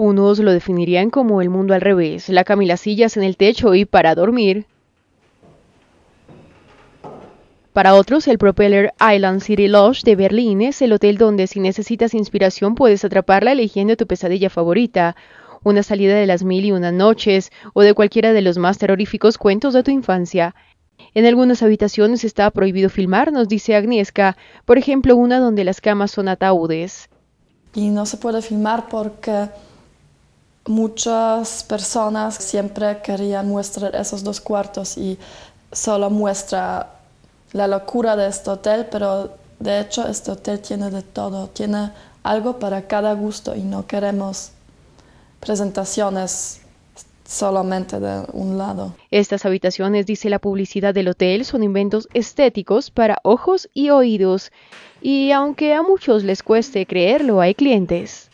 Unos lo definirían como el mundo al revés, la sillas en el techo y para dormir. Para otros, el Propeller Island City Lodge de Berlín es el hotel donde si necesitas inspiración puedes atraparla eligiendo tu pesadilla favorita, una salida de las mil y una noches o de cualquiera de los más terroríficos cuentos de tu infancia. En algunas habitaciones está prohibido filmar, nos dice Agnieszka, por ejemplo una donde las camas son ataúdes. Y no se puede filmar porque muchas personas siempre querían mostrar esos dos cuartos y solo muestra la locura de este hotel, pero de hecho este hotel tiene de todo, tiene algo para cada gusto y no queremos presentaciones solamente de un lado. Estas habitaciones, dice la publicidad del hotel, son inventos estéticos para ojos y oídos. Y aunque a muchos les cueste creerlo, hay clientes.